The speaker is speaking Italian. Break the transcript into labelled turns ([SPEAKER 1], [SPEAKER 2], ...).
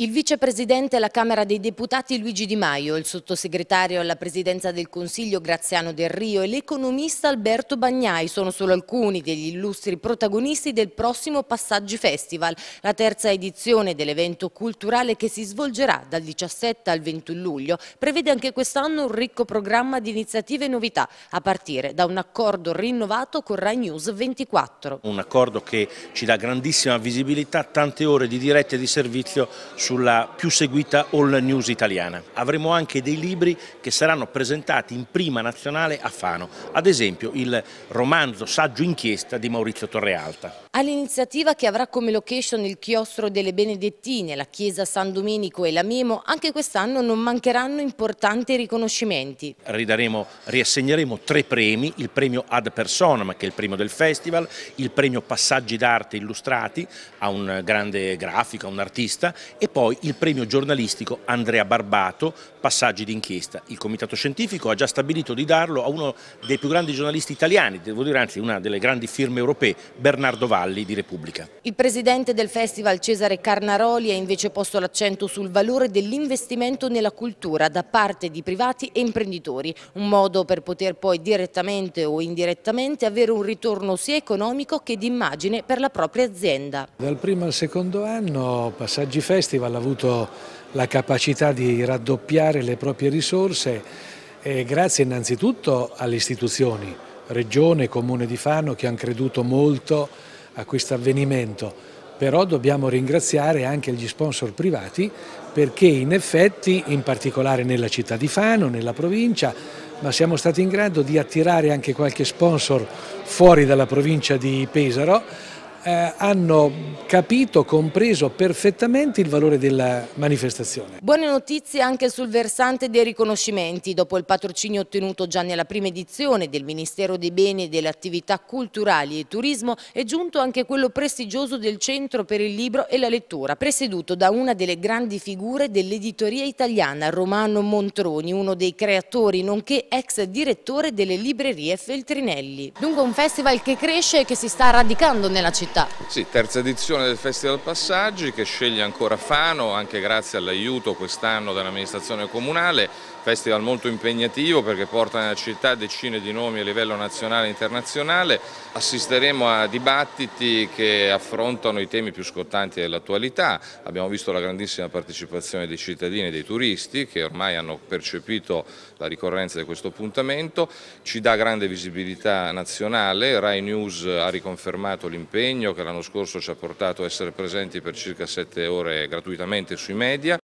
[SPEAKER 1] Il vicepresidente alla Camera dei Deputati Luigi Di Maio, il sottosegretario alla Presidenza del Consiglio Graziano Del Rio e l'economista Alberto Bagnai sono solo alcuni degli illustri protagonisti del prossimo Passaggi Festival, la terza edizione dell'evento culturale che si svolgerà dal 17 al 21 luglio. Prevede anche quest'anno un ricco programma di iniziative e novità, a partire da un accordo rinnovato con Rai News 24.
[SPEAKER 2] Un accordo che ci dà grandissima visibilità, tante ore di dirette e di servizio sulla più seguita all news italiana. Avremo anche dei libri che saranno presentati in prima nazionale a Fano, ad esempio il romanzo saggio inchiesta di Maurizio Torrealta.
[SPEAKER 1] All'iniziativa che avrà come location il chiostro delle Benedettine, la chiesa San Domenico e la Mimo, anche quest'anno non mancheranno importanti riconoscimenti.
[SPEAKER 2] Ridaremo, riassegneremo tre premi, il premio Ad Personam, che è il premio del festival, il premio Passaggi d'arte illustrati a un grande grafico, a un artista, e poi il premio giornalistico Andrea Barbato, Passaggi d'inchiesta. Il comitato scientifico ha già stabilito di darlo a uno dei più grandi giornalisti italiani, devo dire anzi una delle grandi firme europee, Bernardo Valli Valli di Repubblica.
[SPEAKER 1] Il presidente del festival Cesare Carnaroli ha invece posto l'accento sul valore dell'investimento nella cultura da parte di privati e imprenditori, un modo per poter poi direttamente o indirettamente avere un ritorno sia economico che di immagine per la propria azienda.
[SPEAKER 3] Dal primo al secondo anno Passaggi Festival ha avuto la capacità di raddoppiare le proprie risorse e grazie innanzitutto alle istituzioni, Regione Comune di Fano che hanno creduto molto a questo avvenimento però dobbiamo ringraziare anche gli sponsor privati perché in effetti, in particolare nella città di Fano, nella provincia, ma siamo stati in grado di attirare anche qualche sponsor fuori dalla provincia di Pesaro eh, hanno capito, compreso perfettamente il valore della manifestazione.
[SPEAKER 1] Buone notizie anche sul versante dei riconoscimenti. Dopo il patrocinio ottenuto già nella prima edizione del Ministero dei Beni e delle Attività Culturali e Turismo è giunto anche quello prestigioso del Centro per il Libro e la Lettura, presieduto da una delle grandi figure dell'editoria italiana, Romano Montroni, uno dei creatori nonché ex direttore delle librerie Feltrinelli. Dunque un festival che cresce e che si sta radicando nella città città.
[SPEAKER 4] Sì, terza edizione del Festival Passaggi che sceglie ancora Fano, anche grazie all'aiuto quest'anno dell'amministrazione comunale, festival molto impegnativo perché porta nella città decine di nomi a livello nazionale e internazionale, assisteremo a dibattiti che affrontano i temi più scottanti dell'attualità, abbiamo visto la grandissima partecipazione dei cittadini e dei turisti che ormai hanno percepito la ricorrenza di questo appuntamento, ci dà grande visibilità nazionale, Rai News ha riconfermato l'impegno impegno che l'anno scorso ci ha portato a essere presenti per circa sette ore gratuitamente sui media,